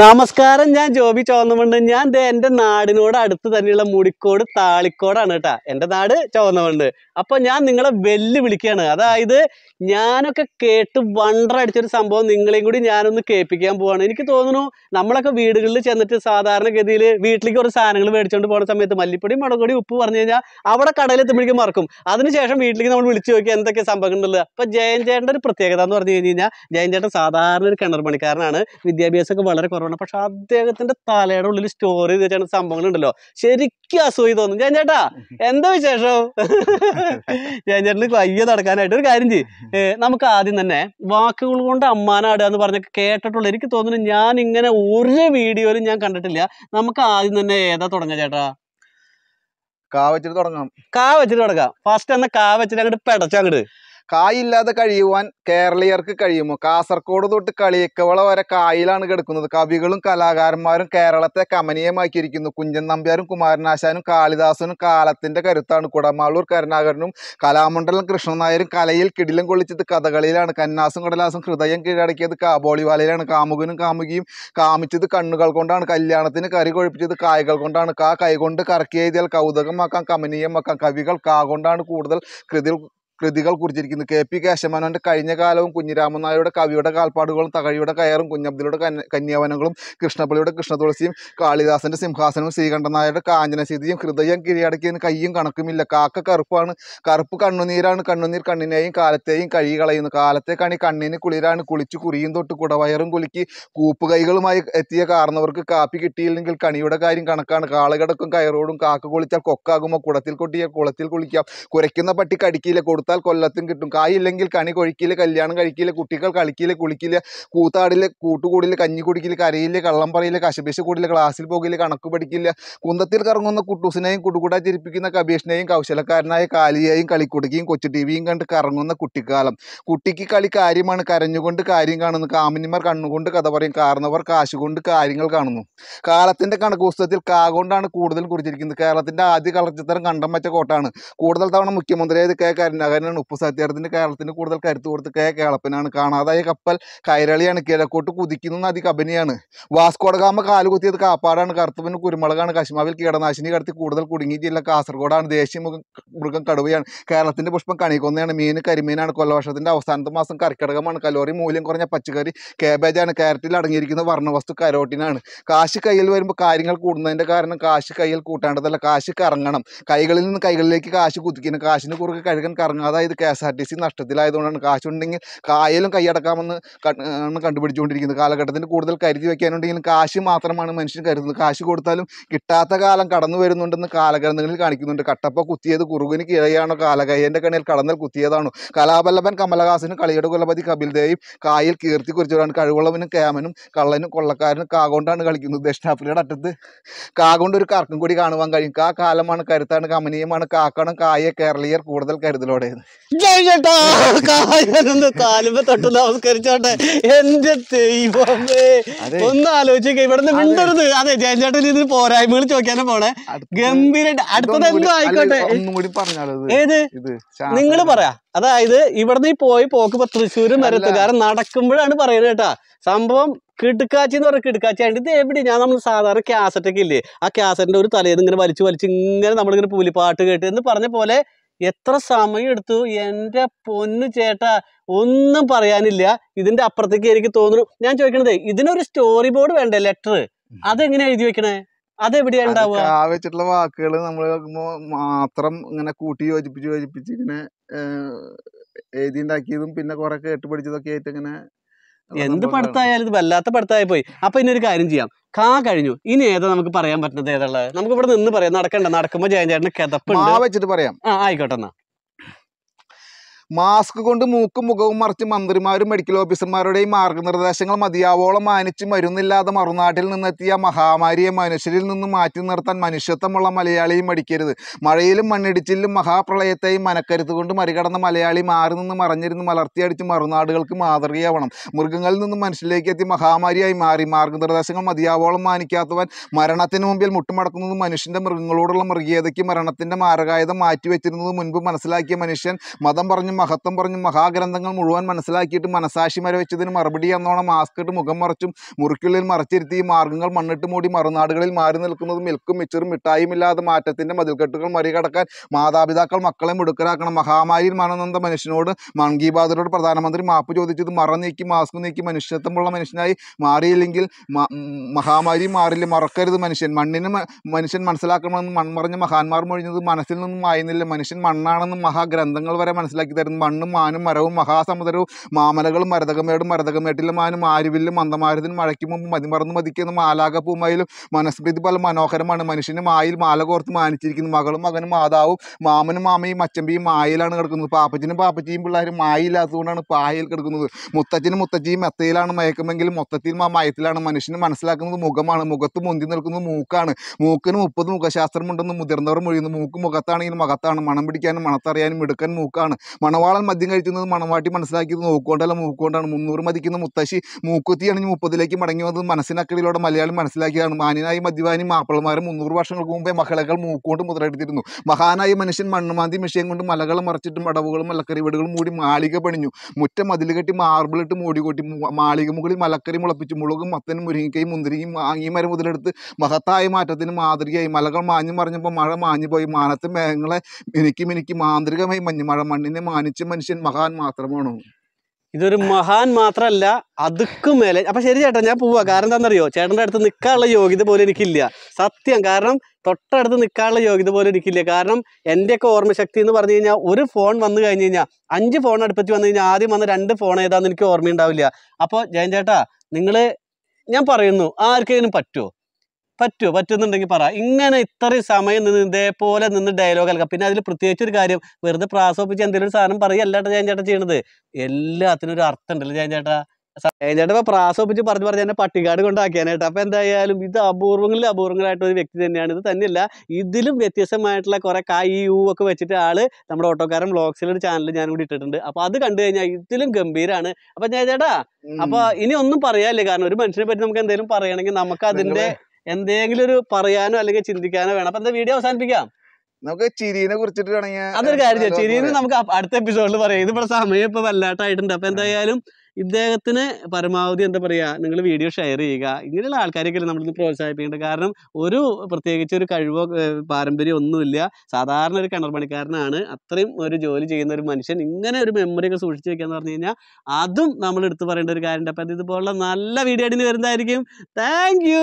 നമസ്കാരം ഞാൻ ജോബി ചോന്നമുണ്ട് ഞാൻ എൻ്റെ നാടിനോട് അടുത്ത് തന്നെയുള്ള മുടിക്കോട് താളിക്കോടാണ് കേട്ടാ എൻ്റെ നാട് ചോന്നമുണ്ട് അപ്പൊ ഞാൻ നിങ്ങളെ വെല്ലു വിളിക്കുകയാണ് അതായത് ഞാനൊക്കെ കേട്ട് വണ്ടർ അടിച്ചൊരു സംഭവം നിങ്ങളെയും കൂടി ഞാനൊന്ന് കേൾപ്പിക്കാൻ പോവാണ് എനിക്ക് തോന്നുന്നു നമ്മളൊക്കെ വീടുകളിൽ ചെന്നിട്ട് സാധാരണഗതിയിൽ വീട്ടിലേക്ക് കുറച്ച് സാധനങ്ങൾ മേടിച്ചുകൊണ്ട് പോകുന്ന സമയത്ത് മല്ലിപ്പൊടി മുളകൊടി ഉപ്പ് പറഞ്ഞു കഴിഞ്ഞാൽ അവിടെ കടയിലെത്തുമ്പോഴേക്കും മറക്കും അതിനുശേഷം വീട്ടിലേക്ക് നമ്മൾ വിളിച്ചു നോക്കി എന്തൊക്കെ സംഭവങ്ങൾ ഉണ്ടല്ലോ അപ്പം ജയൻ ചേട്ടൻ്റെ ഒരു പ്രത്യേകത എന്ന് പറഞ്ഞു കഴിഞ്ഞു കഴിഞ്ഞാൽ ജയൻ ചേട്ടൻ സാധാരണ ഒരു കിണർ പണിക്കാരനാണ് വിദ്യാഭ്യാസമൊക്കെ വളരെ കുറവാണ് പക്ഷെ അദ്ദേഹത്തിന്റെ തലയുടെ ഉള്ളിൽ സ്റ്റോർ ചെയ്ത് വെച്ചാണ് സംഭവങ്ങൾ ഉണ്ടല്ലോ ശരിക്കും അസൂയി തോന്നും ഞാൻ ചേട്ടാ എന്താ വിശേഷം ഞാൻ ചേട്ടന് വയ്യ നടക്കാനായിട്ട് ഒരു കാര്യം ചെയ്യും നമുക്ക് ആദ്യം തന്നെ വാക്കുകൾ കൊണ്ട് അമ്മാനാടുക എന്ന് പറഞ്ഞ കേട്ടിട്ടുള്ളൂ എനിക്ക് തോന്നുന്നു ഞാൻ ഇങ്ങനെ ഒരു വീഡിയോയിലും ഞാൻ കണ്ടിട്ടില്ല നമുക്ക് ആദ്യം തന്നെ ഏതാ തുടങ്ങാം ചേട്ടാ കാ വെച്ചിട്ട് തുടങ്ങാം കാ വെച്ചിട്ട് തുടങ്ങാം ഫസ്റ്റ് എന്നാ കാ വെച്ചിട്ട് അങ്ങോട്ട് പെടച്ചങ്ങോട്ട് കായില്ലാതെ കഴിയുവാൻ കേരളീയർക്ക് കഴിയുമോ കാസർഗോഡ് തൊട്ട് കളിയക്കവള വരെ കായിലാണ് കിടക്കുന്നത് കവികളും കലാകാരന്മാരും കേരളത്തെ കമനീയമാക്കിയിരിക്കുന്നു കുഞ്ചൻ നമ്പ്യാരും കുമാരനാശാനും കാളിദാസനും കാലത്തിന്റെ കരുത്താണ് കുടമാളൂർ കരുണാകരനും കലാമണ്ഡലം കൃഷ്ണനായരും കലയിൽ കിടിലം കൊള്ളിച്ചത് കഥകളിയിലാണ് കന്നാസും കടലാസും ഹൃദയം കീഴടക്കിയത് കാബോളിവാലയിലാണ് കാമുകനും കാമുകിയും കാമിച്ചത് കണ്ണുകൾ കൊണ്ടാണ് കല്യാണത്തിന് കറി കൊഴിപ്പിച്ചത് കായകൾ കൊണ്ടാണ് കാ കൈകൊണ്ട് കറക്കി എഴുതിയാൽ കൗതുകമാക്കാം കമനീയമാക്കാം കവികൾ കാ കൊണ്ടാണ് കൂടുതൽ കൃതി കൃതികൾ കുറിച്ചിരിക്കുന്നത് കെ പി കേശമാനോൻ്റെ കഴിഞ്ഞ കാലവും കുഞ്ഞിരാമൻ നായരുടെ കവിയുടെ കാൽപ്പാടുകളും തകഴിയുടെ കയറും കുഞ്ഞബ്ദുലയുടെ കന്യാവനങ്ങളും കൃഷ്ണപ്പള്ളിയുടെ കൃഷ്ണതുളസിയും കാളിദാസൻ്റെ സിംഹാസനവും ശ്രീകണ്ഠൻ നായരുടെ കാഞ്ചനസീതിയും ഹൃദയം കിഴിയടക്കിയതിന് കയ്യും കണക്കുമില്ല കാക്ക കറുപ്പാണ് കറുപ്പ് കണ്ണുനീരാണ് കണ്ണുനീർ കണ്ണിനെയും കാലത്തെയും കഴുകി കളയുന്നു കാലത്തെ കണി കണ്ണിന് കുളിരാണ് കുളിച്ചു കുറിയും തൊട്ട് കുടവയറും കുലുക്കി കൈകളുമായി എത്തിയ കാരണവർക്ക് കാപ്പി കിട്ടിയില്ലെങ്കിൽ കണിയുടെ കാര്യം കണക്കാണ് കാളകടക്കും കയറോടും കാക്ക കുളിച്ചാൽ കൊക്കാകുമോ കുടത്തിൽ കൊട്ടിയ കുളത്തിൽ കുളിക്കാം കുരയ്ക്കുന്ന പട്ടി കടിക്കില്ല കൊടുത്തു കൊടുത്താൽ കൊല്ലത്തും കിട്ടും കായില്ലെങ്കിൽ കണി കൊഴിക്കില്ല കല്യാണം കഴിക്കില്ല കുട്ടികൾ കളിക്കില്ല കുളിക്കില്ല കൂത്താടില്ല കൂട്ടുകൂടില്ല കഞ്ഞി കുടിക്കില്ല കരയില്ല കള്ളം പറയില്ല കശപേശ കൂടില്ല ക്ലാസ്സിൽ പോകില്ല കണക്ക് പഠിക്കില്ല കുന്തത്തിൽ കറങ്ങുന്ന കുട്ടൂസിനെയും കുടുകൂടാ ചിരിപ്പിക്കുന്ന കബീഷിനെയും കൗശലക്കാരനായ കാലിയെയും കളിക്കുടുക്കിയും കൊച്ചു ടിവിയും കണ്ട് കറങ്ങുന്ന കുട്ടിക്കാലം കുട്ടിക്ക് കളി കാര്യമാണ് കരഞ്ഞുകൊണ്ട് കാര്യം കാണുന്നു കാമിനിമാർ കണ്ണുകൊണ്ട് കഥ പറയും കാർന്നവർ കാശുകൊണ്ട് കാര്യങ്ങൾ കാണുന്നു കാലത്തിന്റെ കണക്ക് പുസ്തകത്തിൽ കാ കൂടുതൽ കുറിച്ചിരിക്കുന്നത് കേരളത്തിന്റെ ആദ്യ കളർചിത്രം കണ്ടം വെച്ച കോട്ടാണ് കൂടുതൽ തവണ മുഖ്യമന്ത്രിയായത് കെ കരുണാകരൻ കലാകാരനാണ് ഉപ്പു സത്യാർത്ഥിൻ്റെ കേരളത്തിന് കൂടുതൽ കരുത്ത് കൊടുത്ത് കെ കേളപ്പനാണ് കാണാതായ കപ്പൽ കൈരളിയാണ് കിഴക്കോട്ട് കുതിക്കുന്ന നദി കബനിയാണ് വാസ്കോടകാമ കാലുകുത്തിയത് കാപ്പാടാണ് കറുത്തവന് കുരുമുളകാണ് കശ്മാവിൽ കീടനാശിനി കടത്തി കൂടുതൽ കുടുങ്ങി ജില്ല കാസർഗോഡാണ് ദേശീയ മൃഗം കടുവയാണ് കേരളത്തിൻ്റെ പുഷ്പം കണിക്കൊന്നയാണ് മീൻ കരിമീനാണ് കൊല്ലവർഷത്തിൻ്റെ അവസാനത്തെ മാസം കർക്കിടകമാണ് കലോറി മൂല്യം കുറഞ്ഞ പച്ചക്കറി കേബേജാണ് കാരറ്റിൽ അടങ്ങിയിരിക്കുന്ന വർണ്ണവസ്തു കരോട്ടിനാണ് കാശ് കയ്യിൽ വരുമ്പോൾ കാര്യങ്ങൾ കൂടുന്നതിൻ്റെ കാരണം കാശ് കയ്യിൽ കൂട്ടേണ്ടതല്ല കാശ് കറങ്ങണം കൈകളിൽ നിന്ന് കൈകളിലേക്ക് കാശ് കുതിക്കുന്നു കാശിന് കുറുകെ കഴുകൻ കറങ്ങാൻ അതായത് K S R T C നഷ്ടത്തിലായതുകൊണ്ടാണ് കാശുണ്ടെങ്കിൽ കായലും കൈയടക്കാമെന്ന് കണ്ടുപിടിച്ചുകൊണ്ടിരിക്കുന്നത് കാലഘട്ടത്തിന് കൂടുതൽ കരുതി വയ്ക്കാനുണ്ടെങ്കിലും കാശ് മാത്രമാണ് മനുഷ്യൻ കരുതുന്നത് കാശ് കൊടുത്താലും കിട്ടാത്ത കാലം കടന്നു വരുന്നുണ്ടെന്ന് കാലഗ്രന്ഥങ്ങളിൽ കാണിക്കുന്നുണ്ട് കട്ടപ്പ കുത്തിയത് കുറുകിന് കിഴയാണോ കാലകയ്യൻ്റെ കണിയിൽ കടന്നൽ കുത്തിയതാണോ കലാപല്ലഭൻ കമലഹാസനും കളിയുടെ കുലപതി കപിൽദേവും കായിൽ കീർത്തി കുറിച്ചവരാണ് കഴിവുള്ളവനും കേമനും കള്ളനും കൊള്ളക്കാരനും കാകൊണ്ടാണ് കളിക്കുന്നത് ദക്ഷിണാഫ്രിക്കയുടെ അറ്റത്ത് കാകൊണ്ട് ഒരു കർക്കും കൂടി കാണുവാൻ കഴിയും കാ കാലമാണ് കരുത്താണ് കമനീയമാണ് കാക്കണം കായ കേരളീയർ കൂടുതൽ കരുതലോടെ പറയുന്നത് തൊട്ട് നമസ്കരിച്ചോട്ടെ എന്റെ ദൈവമേ ഒന്ന് ആലോചിക്ക ഇവിടുന്ന് മിണ്ടരുത് അതെ ജയൻ ചേട്ടൻ ഇതിന് ചോദിക്കാനാ പോണെ ഗംഭീരായിട്ട് അടുത്തത് എന്തോ ആയിക്കോട്ടെ ഏത് നിങ്ങൾ പറയാ അതായത് ഇവിടുന്ന് ഈ പോയി പോക്ക് ഇപ്പൊ തൃശ്ശൂരും കാരണം നടക്കുമ്പോഴാണ് പറയുന്നത് കേട്ടാ സംഭവം കിടുക്കാച്ചി എന്ന് പറഞ്ഞ കിടുക്കാച്ചി ആയിട്ട് ഇത് എവിടെ ഞാൻ നമ്മൾ സാധാരണ ക്യാസറ്റൊക്കെ ഇല്ലേ ആ ക്യാസറ്റിന്റെ ഒരു തലേന്ന് ഇങ്ങനെ വലിച്ചു വലിച്ച് ഇങ്ങനെ നമ്മളിങ്ങനെ പൂലിപ്പാട്ട് കേട്ട് എന്ന് പറഞ്ഞ പോലെ എത്ര സമയം എടുത്തു എൻ്റെ പൊന്നു ചേട്ട ഒന്നും പറയാനില്ല ഇതിന്റെ അപ്പുറത്തേക്ക് എനിക്ക് തോന്നുന്നു ഞാൻ ചോദിക്കണത് ഇതിനൊരു സ്റ്റോറി ബോർഡ് വേണ്ടേ ലെറ്റർ അതെങ്ങനെ എഴുതി വെക്കണേ അതെവിടെയാ ഉണ്ടാവുക ആ വാക്കുകൾ നമ്മൾ മാത്രം ഇങ്ങനെ കൂട്ടി യോജിപ്പിച്ച് യോജിപ്പിച്ച് ഇങ്ങനെ എഴുതി ഉണ്ടാക്കിയതും പിന്നെ കൊറേ കേട്ട് പഠിച്ചതൊക്കെ ആയിട്ട് ഇങ്ങനെ എന്ത് പടത്തായാലും ഇത് വല്ലാത്ത പടത്തായി പോയി അപ്പൊ ഇനി ഒരു കാര്യം ചെയ്യാം കാ കഴിഞ്ഞു ഇനി ഏതാ നമുക്ക് പറയാൻ പറ്റുന്നത് ഏതാ നമുക്ക് ഇവിടെ നിന്ന് പറയാം നടക്കണ്ട നടക്കുമ്പോ ജയൻ ചേട്ടന് കിതപ്പുണ്ട് വെച്ചിട്ട് പറയാം ആ ആയിക്കോട്ടെ എന്നാ മാസ്ക് കൊണ്ട് മൂക്കും മുഖവും മറിച്ച് മന്ത്രിമാരും മെഡിക്കൽ ഓഫീസർമാരുടെയും മാർഗനിർദ്ദേശങ്ങൾ മതിയാവോളം മാനിച്ച് മരുന്നില്ലാതെ മറുനാട്ടിൽ നിന്നെത്തിയ മഹാമാരിയെ മനുഷ്യരിൽ നിന്നും മാറ്റി നിർത്താൻ മനുഷ്യത്വമുള്ള മലയാളിയും മടിക്കരുത് മഴയിലും മണ്ണിടിച്ചിലും മഹാപ്രളയത്തെയും മനക്കരുത് കൊണ്ട് മറികടന്ന മലയാളി മാറി നിന്ന് മറഞ്ഞിരുന്ന് മലർത്തിയടിച്ച് മറുനാടുകൾക്ക് മാതൃകയാവണം മൃഗങ്ങളിൽ നിന്നും മനുഷ്യരിലേക്ക് എത്തി മഹാമാരിയായി മാറി മാർഗനിർദ്ദേശങ്ങൾ മതിയാവോളം മാനിക്കാത്തവൻ മരണത്തിന് മുമ്പിൽ മുട്ടുമടക്കുന്നത് മനുഷ്യൻ്റെ മൃഗങ്ങളോടുള്ള മൃഗീയതയ്ക്ക് മരണത്തിൻ്റെ മാരകായുധം മാറ്റിവെച്ചിരുന്നത് മുൻപ് മനസ്സിലാക്കിയ മനുഷ്യൻ മതം പറഞ്ഞു പറഞ്ഞും മഹത്വം പറഞ്ഞും മഹാഗ്രന്ഥങ്ങൾ മുഴുവൻ മനസ്സിലാക്കിയിട്ട് മനസാക്ഷി വെച്ചതിന് മറുപടി എന്നോണം ഇട്ട് മുഖം മറച്ചും മുറിക്കുള്ളിൽ മറച്ചിരുത്തി മാർഗ്ഗങ്ങൾ മണ്ണിട്ട് മൂടി മറുനാടുകളിൽ മാറി നിൽക്കുന്നത് മിൽക്കും മിച്ചറും ഇല്ലാതെ മാറ്റത്തിൻ്റെ മതിൽക്കെട്ടുകൾ മറികടക്കാൻ മാതാപിതാക്കൾ മക്കളെ മുടുക്കരാക്കണം മഹാമാരിയിൽ മനനന്ദ മനുഷ്യനോട് മൻ കി ബാതിലോട് പ്രധാനമന്ത്രി മാപ്പ് ചോദിച്ചത് മറ നീക്കി മാസ്ക് നീക്കി മനുഷ്യത്വമുള്ള മനുഷ്യനായി മാറിയില്ലെങ്കിൽ മഹാമാരി മാറില്ല മറക്കരുത് മനുഷ്യൻ മണ്ണിന് മനുഷ്യൻ മനസ്സിലാക്കണമെന്ന് മൺമറഞ്ഞ മഹാന്മാർ മൊഴിഞ്ഞത് മനസ്സിൽ നിന്നും ആയിരുന്നില്ല മനുഷ്യൻ മണ്ണാണെന്ന് മഹാഗ്രന്ഥങ്ങൾ വരെ മനസ്സിലാക്കി തരുന്ന മണ്ണും മാനും മരവും മഹാസമുദ്രവും മാമലകളും മരതകമേടും മരതകമേട്ടിലും മാനും ആരുവില്ലും മന്ദമാരത്തിനും മഴയ്ക്ക് മുമ്പ് മതിമറന്ന് മതിക്കുന്ന മാലാക പൂമയിലും മനസ്മൃതി പല മനോഹരമാണ് മനുഷ്യന് മായിൽ മാല കോർത്ത് മാനിച്ചിരിക്കുന്നു മകളും മകനും മാതാവും മാമനും മാമയും അച്ചമ്പിയും മായിലാണ് കിടക്കുന്നത് പാപ്പച്ചനും പാപ്പച്ചിയും പിള്ളേരും മായയില്ലാത്തതുകൊണ്ടാണ് പായയിൽ കിടക്കുന്നത് മുത്തച്ഛനും മുത്തച്ഛയും മെത്തയിലാണ് മയക്കുമെങ്കിൽ മൊത്തത്തിൽ ആ മയത്തിലാണ് മനുഷ്യന് മനസ്സിലാക്കുന്നത് മുഖമാണ് മുഖത്ത് മുന്തി നിൽക്കുന്നത് മൂക്കാണ് മൂക്കിന് മുപ്പത് മുഖശാസ്ത്രമുണ്ടെന്ന് മുതിർന്നവർ മൊഴിയുന്നു മൂക്ക് മുഖത്താണെങ്കിൽ മകത്താണ് മണം പിടിക്കാനും മണത്തറിയാനും എടുക്കാൻ മൂക്കാണ് മണം മണവാളൻ മദ്യം കഴിക്കുന്നത് മണവാട്ടി മനസ്സിലാക്കിയത് നോക്കുകൊണ്ടല്ല മൂക്കുകൊണ്ടാണ് മുന്നൂറ് മതിക്കുന്ന മുത്തശ്ശി മൂക്കുത്തി അണിഞ്ഞ് മുപ്പതിലേക്ക് മടങ്ങി വന്നത് മനസ്സിനക്കടിയിലൂടെ മലയാളി മനസ്സിലാക്കിയതാണ് മാനിനായി മദ്യവാനി മാപ്പിളമാരെ മുന്നൂറ് വർഷങ്ങൾക്ക് മുമ്പേ മഹളകൾ മൂക്കുകൊണ്ട് മുതലെടുത്തിരുന്നു മഹാനായ മനുഷ്യൻ മണ്ണുമാന്തി മിഷയം കൊണ്ട് മലകൾ മറിച്ചിട്ട് അടവുകളും മലക്കറി വീടുകളും മൂടി മാളിക പണിഞ്ഞു മുറ്റം മതിൽ കെട്ടി മാർബിളിട്ട് കൂട്ടി മാളിക മുകളിൽ മലക്കറി മുളപ്പിച്ചു മുളകും മത്തനും മുരിങ്ങിക്കയും മുന്തിരിയും മാങ്ങിയും മരം മുതലെടുത്ത് മഹത്തായ മാറ്റത്തിന് മാതൃകയായി മലകൾ മാഞ്ഞു മറിഞ്ഞപ്പോൾ മഴ മാഞ്ഞു പോയി മാനത്തെ മേഘങ്ങളെ മിനുക്കി എനിക്ക് മാന്ത്രികമായി മഞ്ഞുമഴ മണ്ണിനെ മാനി മാനിച്ച മനുഷ്യൻ മഹാൻ മാത്രമാണോ ഇതൊരു മഹാൻ മാത്രല്ല അതുക്ക് മേലെ അപ്പൊ ശരി ചേട്ടാ ഞാൻ പോവാ കാരണം എന്താണെന്നറിയോ ചേട്ടന്റെ അടുത്ത് നിൽക്കാനുള്ള യോഗ്യത പോലും എനിക്കില്ല സത്യം കാരണം തൊട്ടടുത്ത് നിൽക്കാനുള്ള യോഗ്യത പോലും എനിക്കില്ല കാരണം എൻ്റെയൊക്കെ ഓർമ്മശക്തി എന്ന് പറഞ്ഞു കഴിഞ്ഞാൽ ഒരു ഫോൺ വന്നു കഴിഞ്ഞ് കഴിഞ്ഞാൽ അഞ്ച് ഫോൺ അടുപ്പിച്ച് വന്നു കഴിഞ്ഞാൽ ആദ്യം വന്ന രണ്ട് ഫോൺ ഏതാന്ന് എനിക്ക് ഓർമ്മയുണ്ടാവില്ല അപ്പോൾ ജയൻ ചേട്ടാ നിങ്ങൾ ഞാൻ പറയുന്നു ആർക്കെങ്കിലും പറ്റുമോ പറ്റുമോ പറ്റുന്നുണ്ടെങ്കിൽ പറ ഇങ്ങനെ ഇത്രയും സമയം നിന്ന് ഇതേപോലെ നിന്ന് ഡയലോഗ് അല്ല പിന്നെ അതിൽ പ്രത്യേകിച്ച് ഒരു കാര്യം വെറുതെ പ്രാസോപ്പിച്ച് എന്തെങ്കിലും ഒരു സാധനം അല്ലാണ്ട് ജയൻ ചേട്ടൻ ചെയ്യണത് എല്ലാത്തിനും ഒരു അർത്ഥം ഉണ്ടല്ലോ ജയൻ ചേട്ടാ ജയൻ ചേട്ടൻ ഇപ്പോൾ പ്രാസോപ്പിച്ച് പറഞ്ഞു പറഞ്ഞ് എന്നെ പട്ടികാട് കൊണ്ടാക്കിയാനായിട്ട് അപ്പോൾ എന്തായാലും ഇത് അപൂർവങ്ങളിൽ അപൂർവങ്ങളായിട്ട് ഒരു വ്യക്തി തന്നെയാണ് ഇത് തന്നെയല്ല ഇതിലും വ്യത്യസ്തമായിട്ടുള്ള കുറേ കായി യൂ ഒക്കെ വെച്ചിട്ട് ആള് നമ്മുടെ ഓട്ടോക്കാരൻ ഒരു ചാനൽ ഞാൻ കൂടി ഇട്ടിട്ടുണ്ട് അപ്പോൾ അത് കണ്ടു കഴിഞ്ഞാൽ ഇതിലും ഗംഭീരാണ് അപ്പോൾ ജയൻ ചേട്ടാ ഇനി ഒന്നും പറയാല്ലേ കാരണം ഒരു മനുഷ്യനെ പറ്റി നമുക്ക് എന്തെങ്കിലും പറയണമെങ്കിൽ നമുക്ക് അതിന്റെ എന്തെങ്കിലും ഒരു പറയാനോ അല്ലെങ്കിൽ ചിന്തിക്കാനോ വേണം അപ്പൊ എന്താ വീഡിയോ അവസാനിപ്പിക്കാം നമുക്ക് ചിരിനെ കുറിച്ചിട്ട് അതൊരു കാര്യം ചിരിനെ നമുക്ക് അടുത്ത എപ്പിസോഡിൽ പറയാം ഇതിപ്പോ സമയം ഇപ്പൊ വല്ലാട്ടായിട്ടുണ്ട് അപ്പൊ എന്തായാലും ഇദ്ദേഹത്തിന് പരമാവധി എന്താ പറയാ നിങ്ങൾ വീഡിയോ ഷെയർ ചെയ്യുക ഇങ്ങനെയുള്ള ആൾക്കാരെയൊക്കെയല്ലേ നമ്മളിന്ന് പ്രോത്സാഹിപ്പിക്കേണ്ടത് കാരണം ഒരു പ്രത്യേകിച്ച് ഒരു കഴിവോ പാരമ്പര്യം ഒന്നുമില്ല സാധാരണ ഒരു കിണർ പണിക്കാരനാണ് അത്രയും ഒരു ജോലി ചെയ്യുന്ന ഒരു മനുഷ്യൻ ഇങ്ങനെ ഒരു മെമ്മറി ഒക്കെ സൂക്ഷിച്ചു വെക്കാന്ന് പറഞ്ഞു കഴിഞ്ഞാൽ അതും നമ്മൾ എടുത്തു പറയേണ്ട ഒരു കാര്യമുണ്ട് അപ്പം ഇതുപോലുള്ള നല്ല വീഡിയോ അടിയിൽ വരുന്നതായിരിക്കും താങ്ക്